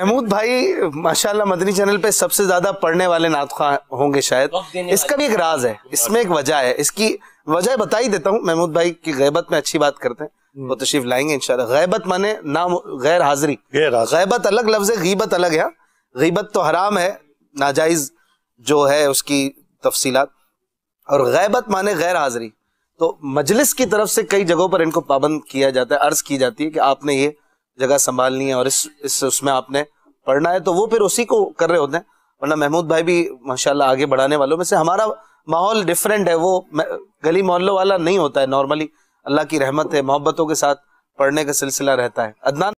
महमूद भाई माशाल्लाह मदनी चैनल पे सबसे ज्यादा पढ़ने वाले नात होंगे शायद इसका भी एक राज है इसमें एक वजह है इसकी वजह बता ही देता हूँ महमूद भाई की गैबत में अच्छी बात करते हैं हम्म। वो तशरीफ लाएंगे इन गैबत माने नाम गैर हाजिरी गैबत अलग लफ्ज है गीबत अलग है गीबत तो हराम है नाजायज जो है उसकी तफसीलात और गैबत माने गैर हाजिरी तो मजलिस की तरफ से कई जगहों पर इनको पाबंद किया जाता है अर्ज की जाती है कि आपने ये जगह संभालनी है और इस इस उसमें आपने पढ़ना है तो वो फिर उसी को कर रहे होते हैं वरना महमूद भाई भी माशाल्लाह आगे बढ़ाने वालों में से हमारा माहौल डिफरेंट है वो गली मोहल्लों वाला नहीं होता है नॉर्मली अल्लाह की रहमत है मोहब्बतों के साथ पढ़ने का सिलसिला रहता है अदनान